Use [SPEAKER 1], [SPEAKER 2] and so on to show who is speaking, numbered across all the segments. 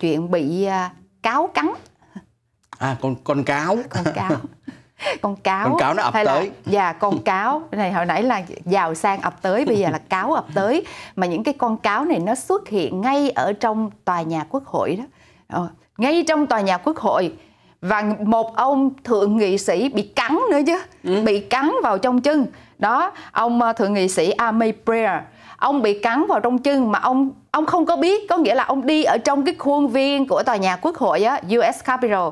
[SPEAKER 1] chuyện bị à, cáo cắn à con con cáo con cáo con cáo con cáo nó ập hay tới là, dạ con cáo này hồi nãy là giàu sang ập tới bây giờ là cáo ập tới mà những cái con cáo này nó xuất hiện ngay ở trong tòa nhà quốc hội đó ờ, ngay trong tòa nhà quốc hội và một ông thượng nghị sĩ bị cắn nữa chứ ừ. bị cắn vào trong chân đó ông à, thượng nghị sĩ Amy Prayer ông bị cắn vào trong chân mà ông ông không có biết có nghĩa là ông đi ở trong cái khuôn viên của tòa nhà quốc hội á US Capitol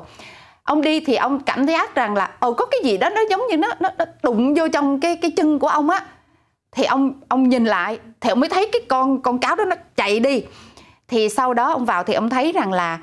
[SPEAKER 1] ông đi thì ông cảm giác rằng là ồ ờ, có cái gì đó nó giống như nó nó, nó đụng vô trong cái cái chân của ông á thì ông ông nhìn lại thì ông mới thấy cái con con cáo đó nó chạy đi thì sau đó ông vào thì ông thấy rằng là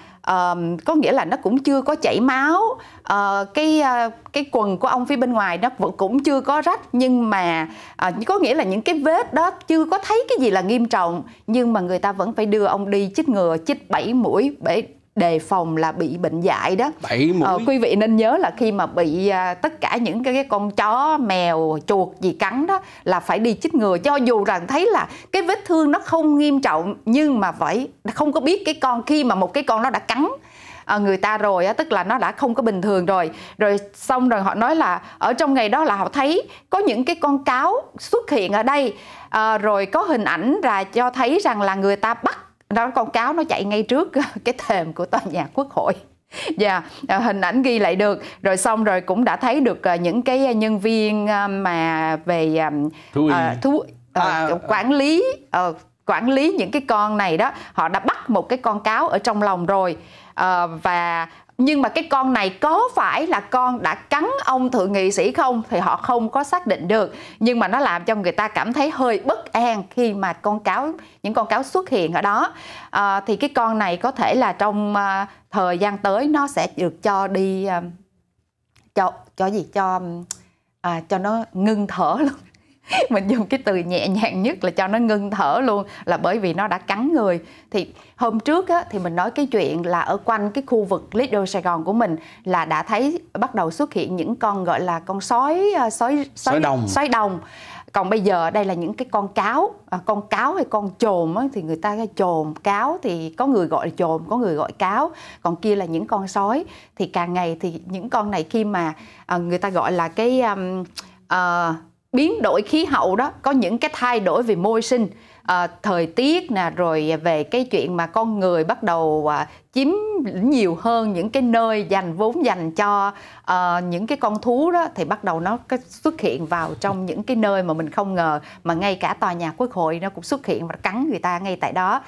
[SPEAKER 1] có nghĩa là nó cũng chưa có chảy máu uh, cái uh, cái quần của ông phía bên ngoài nó vẫn cũng chưa có rách nhưng mà uh, có nghĩa là những cái vết đó chưa có thấy cái gì là nghiêm trọng nhưng mà người ta vẫn phải đưa ông đi chích ngừa chích 7 mũi để đề phòng là bị bệnh dại đó Bảy mũi. Ờ, quý vị nên nhớ là khi mà bị à, tất cả những cái, cái con chó mèo chuột gì cắn đó là phải đi chích ngừa cho dù rằng thấy là cái vết thương nó không nghiêm trọng nhưng mà phải không có biết cái con khi mà một cái con nó đã cắn à, người ta rồi á tức là nó đã không có bình thường rồi rồi xong rồi họ nói là ở trong ngày đó là họ thấy có những cái con cáo xuất hiện ở đây à, rồi có hình ảnh là cho thấy rằng là người ta bắt đó con cáo nó chạy ngay trước cái thềm của tòa nhà quốc hội và dạ, yeah, hình ảnh ghi lại được rồi xong rồi cũng đã thấy được à, những cái nhân viên à, mà về à, thú, uh, thú uh, à, quản lý uh, quản lý những cái con này đó họ đã bắt một cái con cáo ở trong lòng rồi à, và nhưng mà cái con này có phải là con đã cắn ông thượng nghị sĩ không thì họ không có xác định được nhưng mà nó làm cho người ta cảm thấy hơi bất an khi mà con cáo những con cáo xuất hiện ở đó à, thì cái con này có thể là trong à, thời gian tới nó sẽ được cho đi à, cho cho gì cho à, cho nó ngưng thở luôn mình dùng cái từ nhẹ nhàng nhất là cho nó ngưng thở luôn là bởi vì nó đã cắn người thì hôm trước á, thì mình nói cái chuyện là ở quanh cái khu vực Lido Sài Gòn của mình là đã thấy bắt đầu xuất hiện những con gọi là con à, sói sói sói, đồng sói đồng còn bây giờ đây là những cái con cáo à, con cáo hay con chồm á, thì người ta chồm chồn cáo thì có người gọi là chồn có người gọi cáo còn kia là những con sói thì càng ngày thì những con này khi mà à, người ta gọi là cái um, uh, biến đổi khí hậu đó có những cái thay đổi về môi sinh à, thời tiết nè rồi về cái chuyện mà con người bắt đầu à, chiếm nhiều hơn những cái nơi dành vốn dành cho à, những cái con thú đó thì bắt đầu nó xuất hiện vào trong những cái nơi mà mình không ngờ mà ngay cả tòa nhà quốc hội nó cũng xuất hiện và cắn người ta ngay tại đó